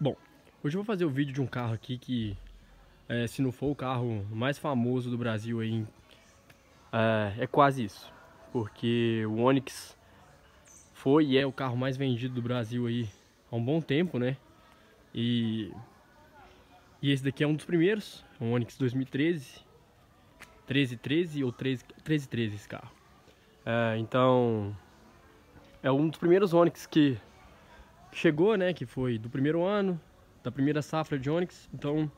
Bom, hoje eu vou fazer o um vídeo de um carro aqui que, é, se não for o carro mais famoso do Brasil aí, é, é, quase isso. Porque o Onix foi e é o carro mais vendido do Brasil aí há um bom tempo, né? E, e esse daqui é um dos primeiros, um Onix 2013, 1313 ou 13, 1313 esse carro. É, então, é um dos primeiros Onix que chegou, né, que foi do primeiro ano, da primeira safra de Onix. Então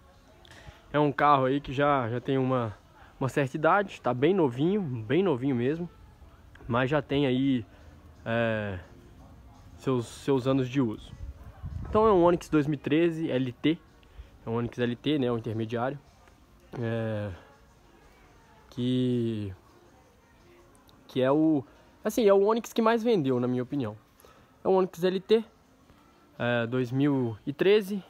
é um carro aí que já, já tem uma, uma certa idade, está bem novinho, bem novinho mesmo, mas já tem aí é, seus, seus anos de uso. Então é um Onix 2013 LT, é um Onix LT, né, um intermediário, é, que, que é o, assim, é o Onix que mais vendeu, na minha opinião. É um Onix LT, é, 2013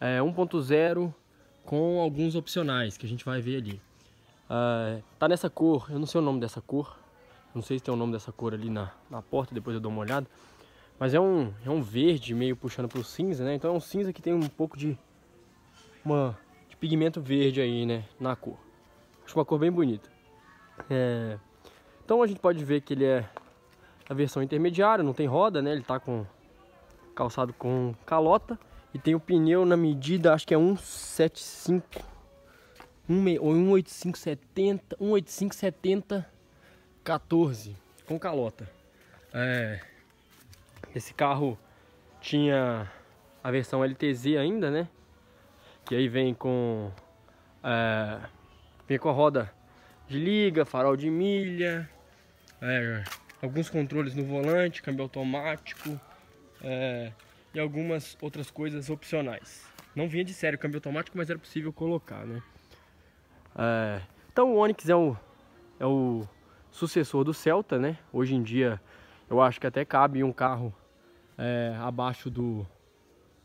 é, 1.0 com alguns opcionais que a gente vai ver ali. Uh, tá nessa cor, eu não sei o nome dessa cor, não sei se tem o nome dessa cor ali na, na porta, depois eu dou uma olhada. Mas é um, é um verde meio puxando pro cinza, né? Então é um cinza que tem um pouco de, uma, de pigmento verde aí, né? Na cor. Acho uma cor bem bonita. É... Então a gente pode ver que ele é a versão intermediária, não tem roda, né? Ele tá com calçado com calota e tem o pneu na medida, acho que é 175 18570 18570 14 com calota. É, esse carro tinha a versão LTZ ainda, né? Que aí vem com é, vem com a roda de liga, farol de milha, é, alguns controles no volante, câmbio automático, é, e algumas outras coisas opcionais. Não vinha de série o câmbio automático, mas era possível colocar, né? É, então o Onix é o, é o sucessor do Celta, né? Hoje em dia eu acho que até cabe um carro é, abaixo do,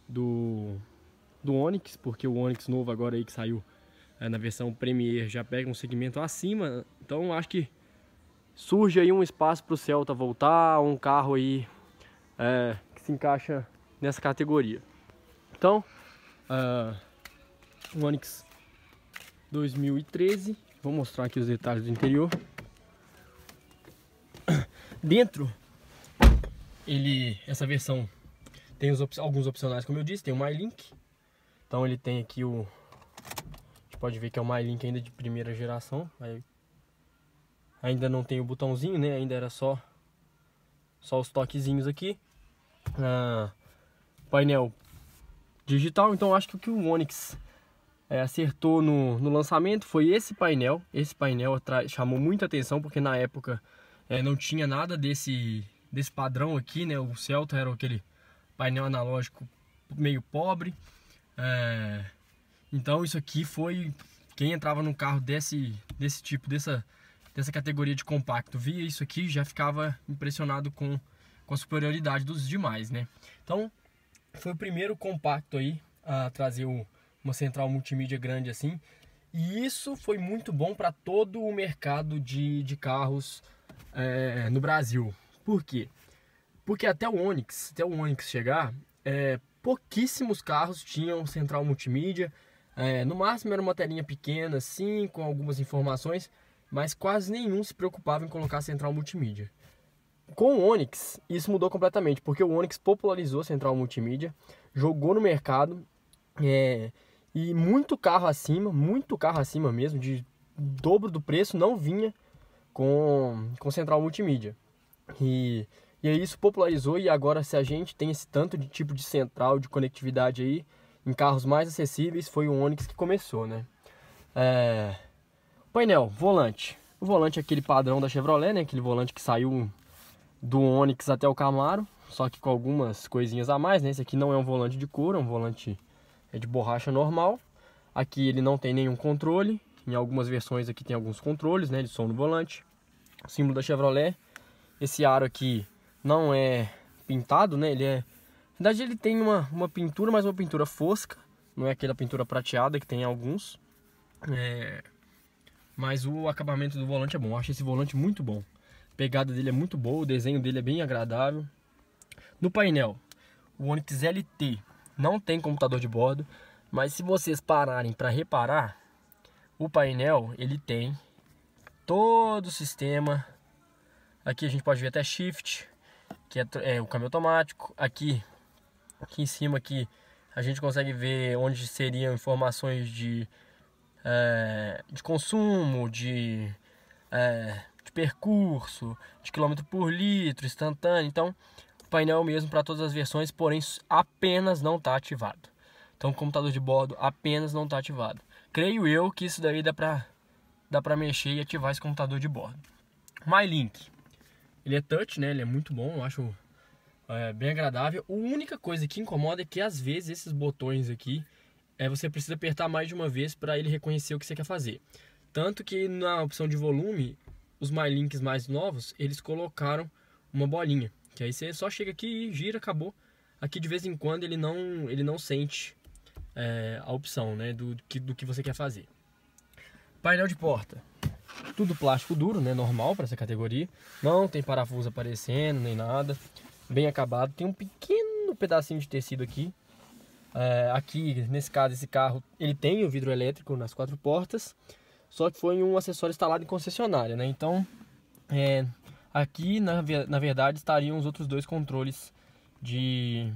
do, do Onix, porque o Onix novo agora aí que saiu é, na versão Premier já pega um segmento acima, então acho que surge aí um espaço para o Celta voltar, um carro aí é, se encaixa nessa categoria. Então, uh, um Onix 2013, vou mostrar aqui os detalhes do interior. Dentro, ele, essa versão tem op alguns opcionais, como eu disse, tem o MyLink. Então ele tem aqui o... A gente pode ver que é o MyLink ainda de primeira geração. Aí, ainda não tem o botãozinho, né? Ainda era só, só os toquezinhos aqui painel digital. Então acho que o que o Onix é, acertou no, no, lançamento foi esse painel. Esse painel chamou muita atenção porque na época é, não tinha nada desse, desse padrão aqui, né? O Celta era aquele painel analógico meio pobre. É, então isso aqui foi quem entrava num carro desse, desse tipo, dessa, dessa categoria de compacto, via isso aqui já ficava impressionado com com superioridade dos demais, né? Então, foi o primeiro compacto aí a trazer uma central multimídia grande assim. E isso foi muito bom para todo o mercado de, de carros é, no Brasil. Por quê? Porque até o Onix, até o Onix chegar, é, pouquíssimos carros tinham central multimídia. É, no máximo era uma telinha pequena, assim, com algumas informações, mas quase nenhum se preocupava em colocar central multimídia com o Onix, isso mudou completamente, porque o Onix popularizou a central multimídia, jogou no mercado, é, e muito carro acima, muito carro acima mesmo, de dobro do preço, não vinha com, com central multimídia. E, e aí isso popularizou, e agora se a gente tem esse tanto de tipo de central, de conectividade aí, em carros mais acessíveis, foi o Onix que começou, né? É, painel, volante. O volante é aquele padrão da Chevrolet, né? Aquele volante que saiu do Onix até o Camaro, só que com algumas coisinhas a mais, né? Esse aqui não é um volante de couro, é um volante é de borracha normal. Aqui ele não tem nenhum controle, em algumas versões aqui tem alguns controles, né? De som no volante, o símbolo da Chevrolet. Esse aro aqui não é pintado, né? Ele é... Na verdade ele tem uma, uma pintura, mas uma pintura fosca, não é aquela pintura prateada que tem alguns. É... Mas o acabamento do volante é bom, eu acho esse volante muito bom pegada dele é muito boa, o desenho dele é bem agradável. No painel, o Onix LT não tem computador de bordo, mas se vocês pararem para reparar, o painel ele tem todo o sistema. Aqui a gente pode ver até shift, que é, é o câmbio automático. Aqui, aqui em cima aqui a gente consegue ver onde seriam informações de, é, de consumo, de é, de percurso, de quilômetro por litro, instantâneo. Então, o painel mesmo para todas as versões, porém apenas não está ativado. Então, o computador de bordo apenas não está ativado. Creio eu que isso daí dá para dá para mexer e ativar esse computador de bordo. MyLink, ele é touch, né? Ele é muito bom, eu acho é, bem agradável. A única coisa que incomoda é que às vezes esses botões aqui é, você precisa apertar mais de uma vez para ele reconhecer o que você quer fazer. Tanto que na opção de volume os MyLinks mais novos, eles colocaram uma bolinha. Que aí você só chega aqui e gira, acabou. Aqui de vez em quando ele não, ele não sente é, a opção né, do, que, do que você quer fazer. Painel de porta. Tudo plástico duro, né, normal para essa categoria. Não tem parafuso aparecendo, nem nada. Bem acabado. Tem um pequeno pedacinho de tecido aqui. É, aqui, nesse caso, esse carro, ele tem o vidro elétrico nas quatro portas só que foi um acessório instalado em concessionária, né? Então, é, aqui na, na verdade estariam os outros dois controles de,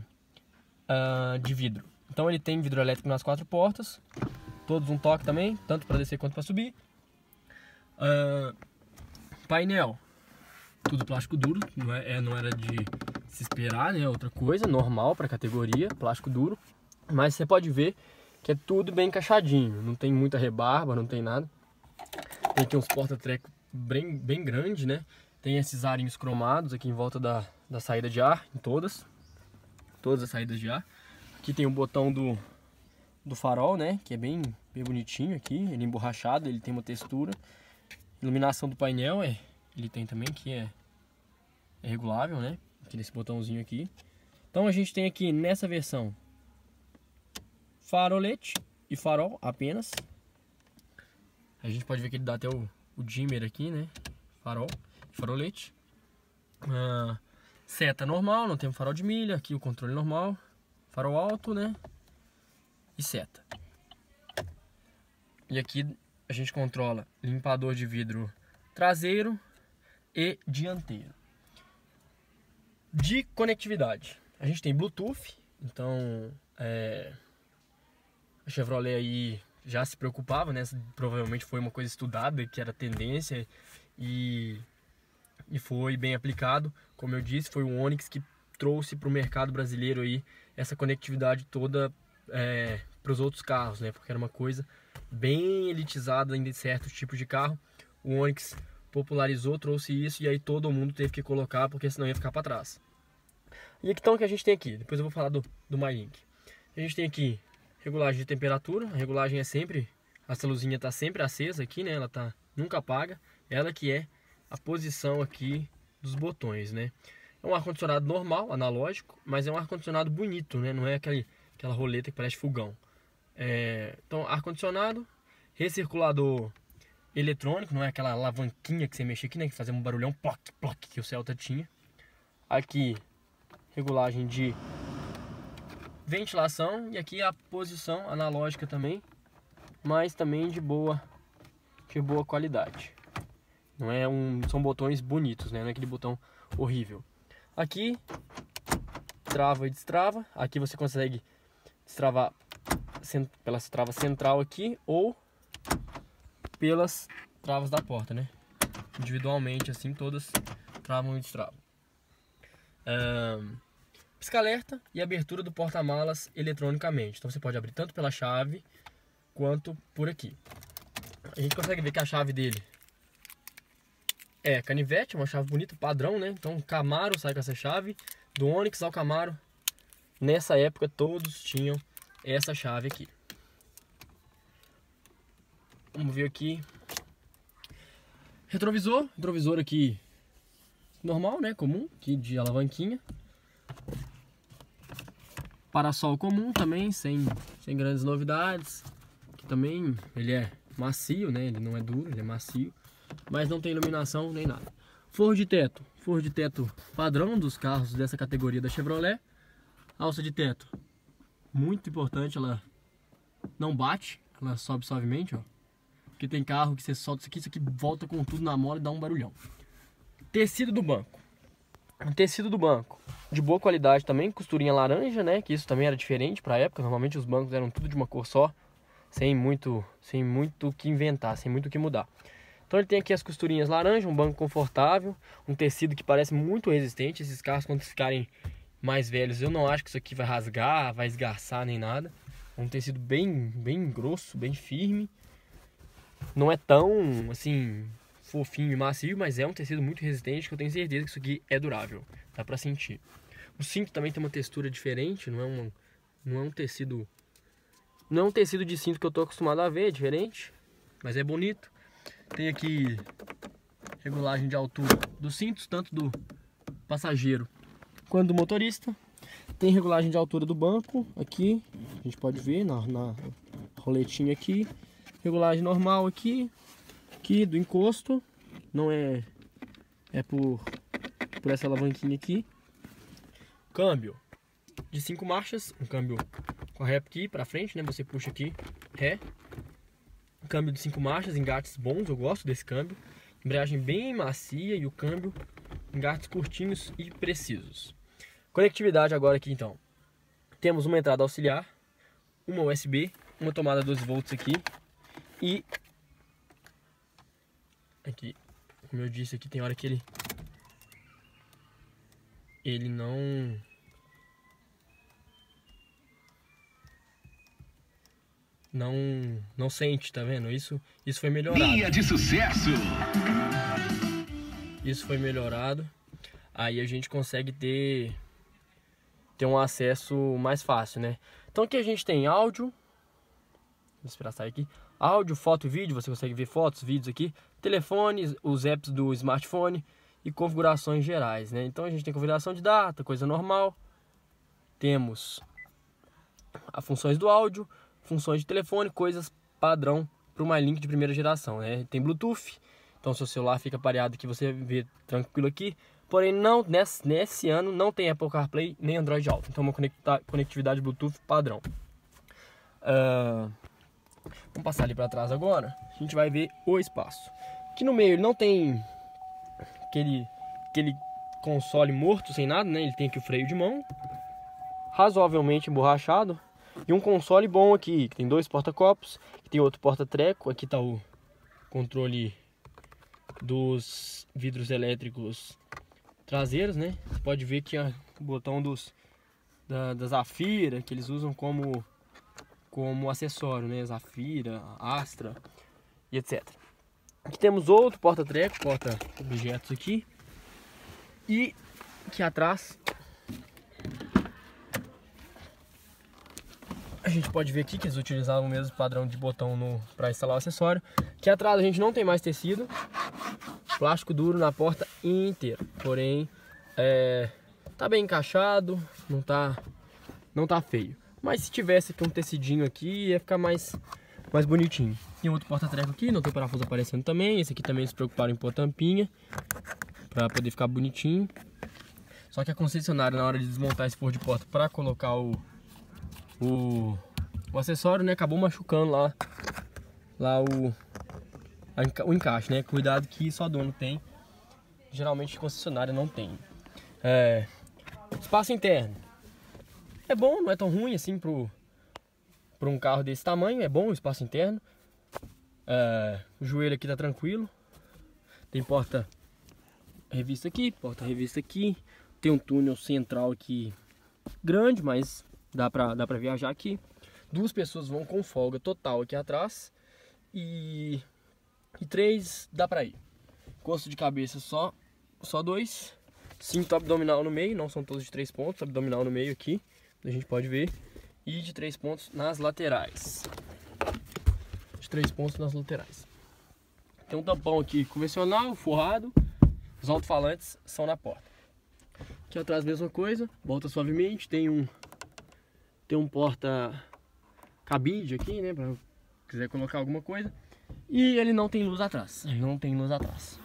uh, de vidro. Então ele tem vidro elétrico nas quatro portas, todos um toque também, tanto para descer quanto para subir. Uh, painel, tudo plástico duro, não, é, é, não era de se esperar, né? Outra coisa, normal para categoria, plástico duro. Mas você pode ver que é tudo bem encaixadinho, não tem muita rebarba, não tem nada. Tem aqui uns porta-treco bem, bem grande, né? Tem esses arinhos cromados aqui em volta da, da saída de ar, em todas. Todas as saídas de ar. Aqui tem o botão do, do farol, né? Que é bem, bem bonitinho aqui. Ele é emborrachado, ele tem uma textura. Iluminação do painel, é, ele tem também, que é, é regulável, né? Aqui nesse botãozinho aqui. Então a gente tem aqui nessa versão farolete e farol apenas. A gente pode ver que ele dá até o, o dimmer aqui, né? Farol, farolete. Ah, seta normal, não tem um farol de milha. Aqui o controle normal. Farol alto, né? E seta. E aqui a gente controla limpador de vidro traseiro e dianteiro. De conectividade. A gente tem Bluetooth, então é, a Chevrolet aí já se preocupava, né? Provavelmente foi uma coisa estudada, que era tendência e, e foi bem aplicado. Como eu disse, foi o Onix que trouxe para o mercado brasileiro aí essa conectividade toda é, para os outros carros, né? Porque era uma coisa bem elitizada em certos tipos de carro. O Onix popularizou, trouxe isso e aí todo mundo teve que colocar, porque senão ia ficar para trás. E então o que a gente tem aqui? Depois eu vou falar do, do MyLink. A gente tem aqui regulagem de temperatura. A regulagem é sempre, essa luzinha está sempre acesa aqui, né? Ela tá, nunca apaga. Ela que é a posição aqui dos botões, né? É um ar-condicionado normal, analógico, mas é um ar-condicionado bonito, né? Não é aquele, aquela roleta que parece fogão. É, então, ar-condicionado, recirculador eletrônico, não é aquela alavanquinha que você mexe aqui, né? Que fazia um barulhão ploc, ploc que o Celta tinha. Aqui, regulagem de ventilação e aqui a posição analógica também, mas também de boa, de boa qualidade. Não é um, são botões bonitos, né? Não é aquele botão horrível. Aqui trava e destrava. Aqui você consegue destravar pela trava central aqui ou pelas travas da porta, né? Individualmente assim todas travam e destravam. Um, pisca-alerta e abertura do porta-malas eletronicamente. Então você pode abrir tanto pela chave quanto por aqui. A gente consegue ver que a chave dele é canivete, uma chave bonita, padrão, né? Então Camaro sai com essa chave, do Onix ao Camaro, nessa época todos tinham essa chave aqui. Vamos ver aqui. Retrovisor, retrovisor aqui normal, né, comum, aqui de alavanquinha. Parasol comum também, sem, sem grandes novidades. Que também ele é macio, né? Ele não é duro, ele é macio. Mas não tem iluminação nem nada. Forro de teto. Forro de teto padrão dos carros dessa categoria da Chevrolet. Alça de teto. Muito importante, ela não bate. Ela sobe suavemente, ó. Porque tem carro que você solta isso aqui, isso aqui volta com tudo na mola e dá um barulhão. Tecido do banco. Tecido do banco de boa qualidade também, costurinha laranja, né? Que isso também era diferente para a época. Normalmente os bancos eram tudo de uma cor só, sem muito, sem muito o que inventar, sem muito o que mudar. Então ele tem aqui as costurinhas laranja, um banco confortável, um tecido que parece muito resistente. Esses carros quando ficarem mais velhos, eu não acho que isso aqui vai rasgar, vai esgarçar nem nada. É um tecido bem, bem grosso, bem firme. Não é tão assim fofinho e macio, mas é um tecido muito resistente que eu tenho certeza que isso aqui é durável. Dá para sentir. O cinto também tem uma textura diferente, não é, um não é um tecido. Não é um tecido de cinto que eu tô acostumado a ver, é diferente. Mas é bonito. Tem aqui regulagem de altura dos cintos, tanto do passageiro quanto do motorista. Tem regulagem de altura do banco aqui, a gente pode ver na, na roletinha aqui. Regulagem normal aqui, aqui do encosto, não é é por, por essa alavanquinha aqui câmbio de cinco marchas, um câmbio com a ré aqui para frente, né? Você puxa aqui, ré. Um câmbio de cinco marchas, engates bons, eu gosto desse câmbio. Embreagem bem macia e o câmbio engates curtinhos e precisos. Conectividade agora aqui então. Temos uma entrada auxiliar, uma USB, uma tomada 12 volts aqui e aqui, como eu disse aqui tem hora que ele ele não não não sente, tá vendo? Isso isso foi melhorado. linha de sucesso. Isso foi melhorado. Aí a gente consegue ter ter um acesso mais fácil, né? Então aqui a gente tem áudio. Vou esperar sair aqui. Áudio, foto e vídeo, você consegue ver fotos, vídeos aqui, telefones, os apps do smartphone, e configurações gerais, né? Então a gente tem configuração de data, coisa normal. Temos as funções do áudio, funções de telefone, coisas padrão para uma link de primeira geração, né? Tem Bluetooth, então seu celular fica pareado que você vê tranquilo aqui. Porém, não nesse, nesse ano não tem Apple CarPlay nem Android Auto, então é uma conectividade Bluetooth padrão. Uh, vamos passar ali para trás agora. A gente vai ver o espaço. Aqui no meio ele não tem aquele, aquele console morto, sem nada, né? Ele tem aqui o freio de mão, razoavelmente emborrachado. E um console bom aqui, que tem dois porta-copos, tem outro porta-treco. Aqui está o controle dos vidros elétricos traseiros, né? Você pode ver que é o botão dos, da, da Zafira, que eles usam como, como acessório, né? Zafira, Astra e etc. Aqui temos outro porta-treco, porta-objetos aqui. E aqui atrás a gente pode ver aqui que eles utilizaram o mesmo padrão de botão para instalar o acessório. Aqui atrás a gente não tem mais tecido, plástico duro na porta inteira. Porém, é, tá bem encaixado, não tá, não tá feio. Mas se tivesse aqui um tecidinho aqui, ia ficar mais mais bonitinho. Tem outro porta-treco aqui, não tem parafuso aparecendo também. Esse aqui também se preocuparam em pôr tampinha, para poder ficar bonitinho. Só que a concessionária, na hora de desmontar esse forro de porta para colocar o, o, o, acessório, né, acabou machucando lá, lá o, a, o encaixe, né? Cuidado que só dono tem. Geralmente concessionária não tem. É, espaço interno. É bom, não é tão ruim assim pro, para um carro desse tamanho, é bom o espaço interno. É, o joelho aqui tá tranquilo. Tem porta revista aqui, porta revista aqui. Tem um túnel central aqui grande, mas dá para dá pra viajar aqui. Duas pessoas vão com folga total aqui atrás. E, e três dá para ir. Costo de cabeça só, só dois. Cinto abdominal no meio, não são todos de três pontos, abdominal no meio aqui. A gente pode ver e de três pontos nas laterais. De três pontos nas laterais. Tem um tampão aqui convencional, forrado. Os alto-falantes são na porta. Aqui atrás mesma coisa, volta suavemente, tem um tem um porta cabide aqui, né, para quiser colocar alguma coisa. E ele não tem luz atrás. Ele não tem luz atrás.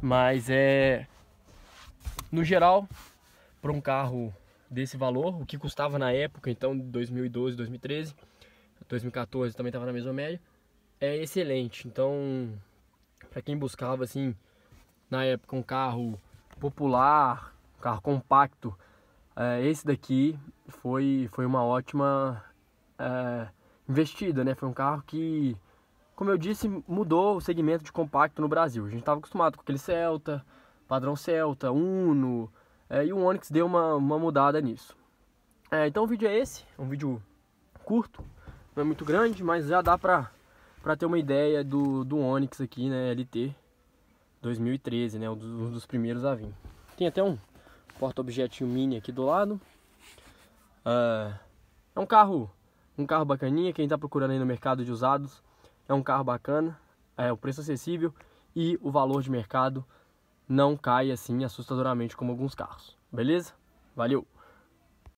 Mas é no geral para um carro desse valor, o que custava na época, então 2012, 2013, 2014 também estava na mesma média, é excelente. Então, para quem buscava assim, na época um carro popular, um carro compacto, é, esse daqui foi foi uma ótima é, investida, né? Foi um carro que, como eu disse, mudou o segmento de compacto no Brasil. A gente estava acostumado com aquele Celta, padrão Celta, Uno, é, e o Onix deu uma, uma mudada nisso. É, então o vídeo é esse, um vídeo curto, não é muito grande, mas já dá pra, pra ter uma ideia do, do Onix aqui, né, LT 2013, né, um dos, um dos primeiros a vir. Tem até um porta-objetinho mini aqui do lado. É, é um carro, um carro bacaninha, quem tá procurando aí no mercado de usados, é um carro bacana, é o preço acessível e o valor de mercado não cai assim assustadoramente como alguns carros. Beleza? Valeu!